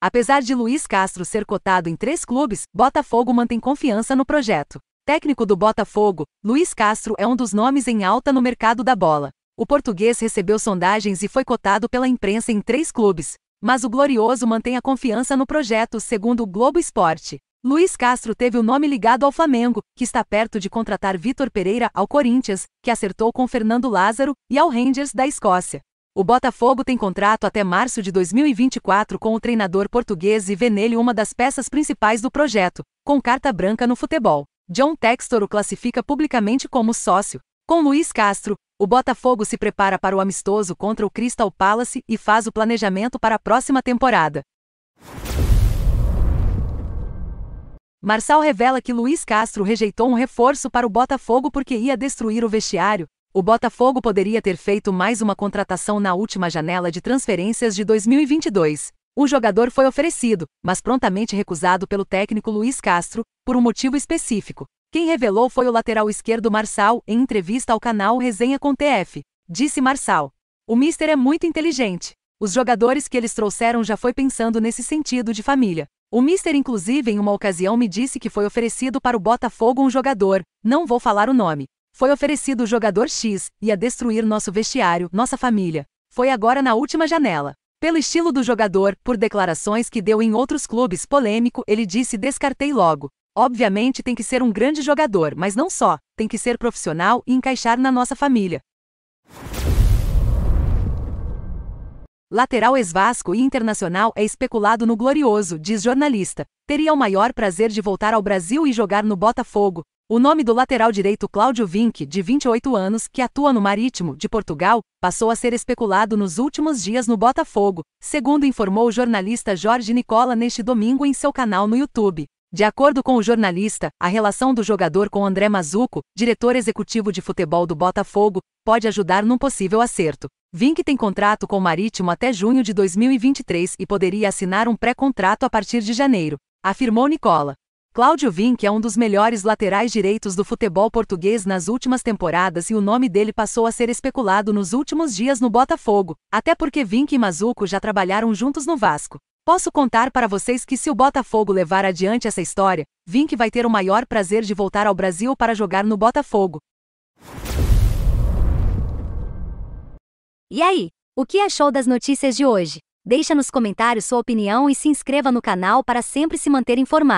Apesar de Luiz Castro ser cotado em três clubes, Botafogo mantém confiança no projeto. Técnico do Botafogo, Luiz Castro é um dos nomes em alta no mercado da bola. O português recebeu sondagens e foi cotado pela imprensa em três clubes, mas o Glorioso mantém a confiança no projeto, segundo o Globo Esporte. Luiz Castro teve o nome ligado ao Flamengo, que está perto de contratar Vitor Pereira ao Corinthians, que acertou com Fernando Lázaro, e ao Rangers da Escócia. O Botafogo tem contrato até março de 2024 com o treinador português e vê nele uma das peças principais do projeto, com carta branca no futebol. John Textor o classifica publicamente como sócio. Com Luiz Castro, o Botafogo se prepara para o amistoso contra o Crystal Palace e faz o planejamento para a próxima temporada. Marçal revela que Luiz Castro rejeitou um reforço para o Botafogo porque ia destruir o vestiário, o Botafogo poderia ter feito mais uma contratação na última janela de transferências de 2022. O jogador foi oferecido, mas prontamente recusado pelo técnico Luiz Castro, por um motivo específico. Quem revelou foi o lateral esquerdo Marçal, em entrevista ao canal Resenha com TF. Disse Marçal: O Mister é muito inteligente. Os jogadores que eles trouxeram já foi pensando nesse sentido de família. O Mister, inclusive, em uma ocasião me disse que foi oferecido para o Botafogo um jogador, não vou falar o nome, foi oferecido o jogador X, ia destruir nosso vestiário, nossa família. Foi agora na última janela. Pelo estilo do jogador, por declarações que deu em outros clubes polêmico, ele disse descartei logo. Obviamente tem que ser um grande jogador, mas não só, tem que ser profissional e encaixar na nossa família. Lateral ex-Vasco e internacional é especulado no Glorioso, diz jornalista. Teria o maior prazer de voltar ao Brasil e jogar no Botafogo, o nome do lateral direito Cláudio Vinck, de 28 anos, que atua no Marítimo, de Portugal, passou a ser especulado nos últimos dias no Botafogo, segundo informou o jornalista Jorge Nicola neste domingo em seu canal no YouTube. De acordo com o jornalista, a relação do jogador com André Mazuco, diretor executivo de futebol do Botafogo, pode ajudar num possível acerto. Vinck tem contrato com o Marítimo até junho de 2023 e poderia assinar um pré-contrato a partir de janeiro, afirmou Nicola. Cláudio Vinck é um dos melhores laterais direitos do futebol português nas últimas temporadas e o nome dele passou a ser especulado nos últimos dias no Botafogo, até porque Vinck e Mazuco já trabalharam juntos no Vasco. Posso contar para vocês que se o Botafogo levar adiante essa história, Vinck vai ter o maior prazer de voltar ao Brasil para jogar no Botafogo. E aí, o que achou das notícias de hoje? Deixa nos comentários sua opinião e se inscreva no canal para sempre se manter informado.